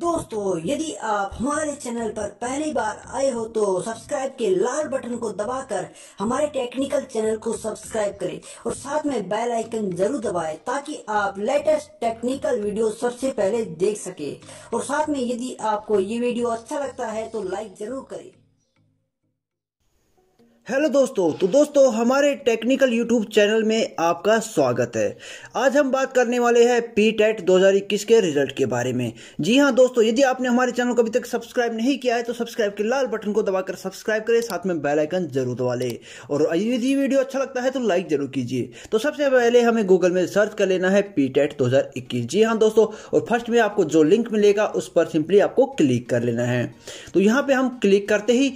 दोस्तों यदि आप हमारे चैनल पर पहली बार आए हो तो सब्सक्राइब के लाल बटन को दबाकर हमारे टेक्निकल चैनल को सब्सक्राइब करें और साथ में बेल आइकन जरूर दबाएं ताकि आप लेटेस्ट टेक्निकल वीडियो सबसे पहले देख सके और साथ में यदि आपको ये वीडियो अच्छा लगता है तो लाइक जरूर करें हेलो दोस्तों तो दोस्तों हमारे टेक्निकल यूट्यूब चैनल में आपका स्वागत है आज हम बात करने वाले हैं पी टेट दो के रिजल्ट के बारे में जी हाँ दोस्तों यदि आपने हमारे चैनल को अभी तक सब्सक्राइब नहीं किया है तो सब्सक्राइब के लाल बटन को दबाकर सब्सक्राइब करें साथ में बेल आइकन जरूर दबा लें और यदि वीडियो अच्छा लगता है तो लाइक जरूर कीजिए तो सबसे पहले हमें गूगल में सर्च कर लेना है पी टेट जी हाँ दोस्तों और फर्स्ट में आपको जो लिंक मिलेगा उस पर सिंपली आपको क्लिक कर लेना है तो यहाँ पर हम क्लिक करते ही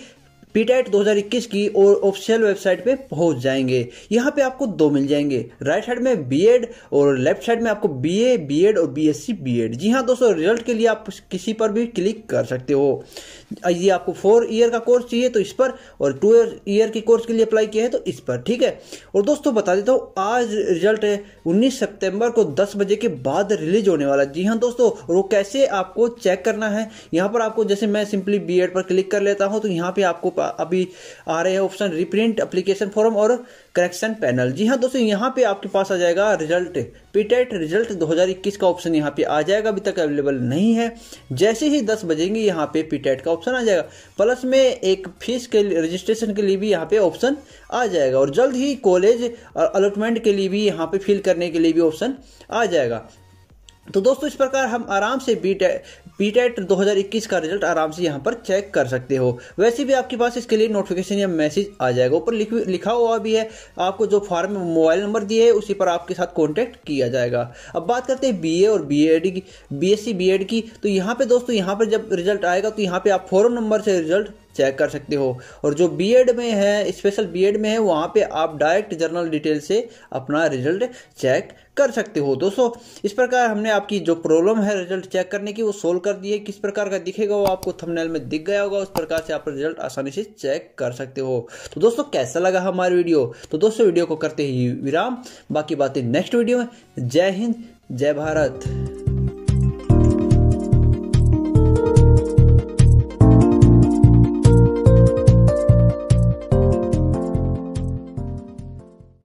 पीटेट 2021 की और ऑफिशियल वेबसाइट पे पहुंच जाएंगे यहाँ पे आपको दो मिल जाएंगे राइट साइड में बीएड और लेफ्ट साइड में आपको बीए बीएड और बीएससी बीएड जी हाँ दोस्तों रिजल्ट के लिए आप किसी पर भी क्लिक कर सकते हो ये आपको फोर ईयर का कोर्स चाहिए तो इस पर और टू ईयर के कोर्स के लिए अप्लाई किया है तो इस पर ठीक है और दोस्तों बता देता हूँ आज रिजल्ट है उन्नीस सेप्टेम्बर को दस बजे के बाद रिलीज होने वाला जी हाँ दोस्तों और वो कैसे आपको चेक करना है यहाँ पर आपको जैसे मैं सिंपली बी पर क्लिक कर लेता हूँ तो यहाँ पे आपको अभी आ रहे हैं ऑप्शन रिप्रिंट अप्लीकेशन फॉर्म और करेक्शन पैनल जी हाँ दोस्तों यहाँ पे आपके पास आ जाएगा रिजल्ट पीटेट रिजल्ट 2021 का ऑप्शन यहाँ पे आ जाएगा अभी तक अवेलेबल नहीं है जैसे ही 10 बजेंगे यहाँ पे पीटेट e का ऑप्शन आ जाएगा प्लस में एक फीस के रजिस्ट्रेशन के लिए भी यहाँ पे ऑप्शन आ जाएगा और जल्द ही कॉलेज और अलॉटमेंट के लिए भी यहाँ पे फिल करने के लिए भी ऑप्शन आ जाएगा तो दोस्तों इस प्रकार हम आराम से बीटे बीटेट 2021 का रिजल्ट आराम से यहाँ पर चेक कर सकते हो वैसे भी आपके पास इसके लिए नोटिफिकेशन या मैसेज आ जाएगा ऊपर लिखा हुआ भी है आपको जो फॉर्म में मोबाइल नंबर दिए है उसी पर आपके साथ कांटेक्ट किया जाएगा अब बात करते हैं बीए और बीएड की बीएससी बीएड की तो यहाँ पे दोस्तों यहाँ पर जब रिजल्ट आएगा तो यहाँ पे आप फॉरम नंबर से रिजल्ट चेक कर सकते हो और जो बी में है स्पेशल बी में है वहाँ पे आप डायरेक्ट जर्नल डिटेल से अपना रिजल्ट चेक कर सकते हो दोस्तों इस प्रकार हमने आपकी जो प्रॉब्लम है रिजल्ट चेक करने की वो सोल्व कर दी है किस प्रकार का दिखेगा वो आपको थंबनेल में दिख गया होगा उस प्रकार से आप रिजल्ट आसानी से चेक कर सकते हो तो दोस्तों कैसा लगा हमारी वीडियो तो दोस्तों वीडियो को करते ही विराम बाकी बातें नेक्स्ट वीडियो में जय हिंद जय भारत